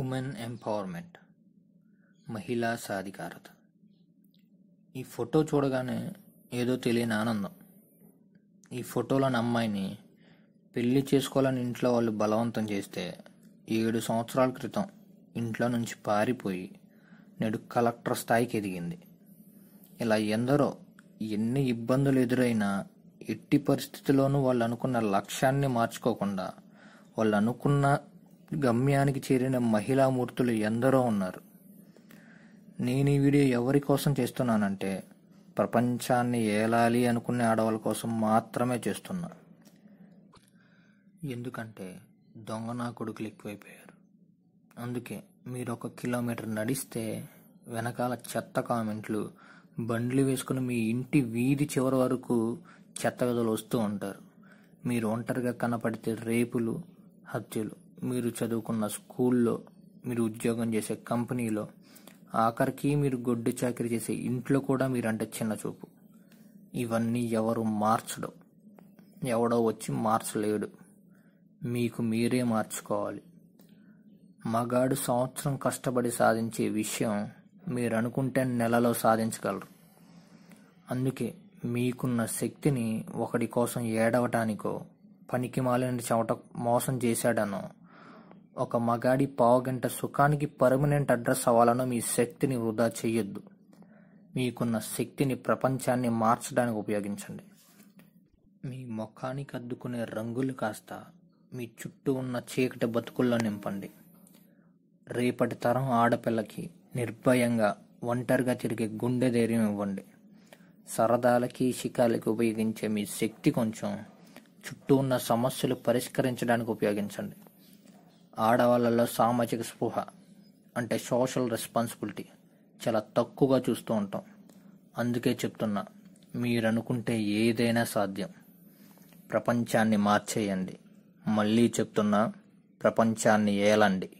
women empowerment మహిళా సాధికారత ఈ ఫోటో చూడగానే ఏదో తెలియని ఆనందం ఈ ఫోటోలోని అమ్మాయిని పెళ్లి చేసుకోవాలని ఇంట్లో వాళ్ళు బలవంతం చేస్తే ఏడు సంవత్సరాల క్రితం ఇంట్లో నుంచి పారిపోయి నేడు కలెక్టర్ స్థాయికి ఎదిగింది ఇలా ఎందరో ఎన్ని ఇబ్బందులు ఎదురైనా ఎట్టి పరిస్థితిలోనూ వాళ్ళు అనుకున్న లక్ష్యాన్ని మార్చుకోకుండా వాళ్ళు అనుకున్న గమ్యానికి చేరిన మహిళామూర్తులు ఎందరో ఉన్నారు నేను ఈ వీడియో ఎవరి కోసం చేస్తున్నానంటే ప్రపంచాన్ని ఏలాలి అనుకునే ఆడవాళ్ళ కోసం మాత్రమే చేస్తున్నా ఎందుకంటే దొంగ నా కొడుకులు ఎక్కువైపోయారు అందుకే మీరు ఒక కిలోమీటర్ నడిస్తే వెనకాల చెత్త కామెంట్లు బండ్లు వేసుకుని మీ ఇంటి వీధి చివరి వరకు చెత్త గదులు వస్తూ ఉంటారు మీరు ఒంటరిగా కనపడితే రేపులు హత్యలు మీరు చదువుకున్న స్కూల్లో మీరు ఉద్యోగం చేసే కంపెనీలో ఆఖరికి మీరు గొడ్డు చాకరీ చేసే ఇంట్లో కూడా మీరంటే చిన్న చూపు ఇవన్నీ ఎవరు మార్చడం ఎవడో వచ్చి మార్చలేడు మీకు మీరే మార్చుకోవాలి మగాడు సంవత్సరం కష్టపడి సాధించే విషయం మీరు అనుకుంటే నెలలో సాధించగలరు అందుకే మీకున్న శక్తిని ఒకటి కోసం ఏడవటానికో పనికి మాలిన చెమట మోసం చేశాడనో ఒక మగాడి పావుగంట సుఖానికి పర్మనెంట్ అడ్రస్ అవ్వాలన్న మీ శక్తిని వృధా చేయొద్దు మీకున్న శక్తిని ప్రపంచాన్ని మార్చడానికి ఉపయోగించండి మీ ముఖానికి అద్దుకునే రంగులు కాస్త మీ చుట్టూ ఉన్న చీకటి బతుకుల్లో నింపండి రేపటి తరం ఆడపిల్లకి నిర్భయంగా ఒంటరిగా తిరిగే గుండె ధైర్యం ఇవ్వండి సరదాలకి శిఖాలకి ఉపయోగించే మీ శక్తి కొంచెం చుట్టూ ఉన్న సమస్యలు పరిష్కరించడానికి ఉపయోగించండి ఆడవాళ్ళలో సామాజిక స్పృహ అంటే సోషల్ రెస్పాన్సిబిలిటీ చాలా తక్కువగా చూస్తూ ఉంటాం అందుకే చెప్తున్నా మీరనుకుంటే ఏదైనా సాధ్యం ప్రపంచాన్ని మార్చేయండి మళ్ళీ చెప్తున్నా ప్రపంచాన్ని ఏలండి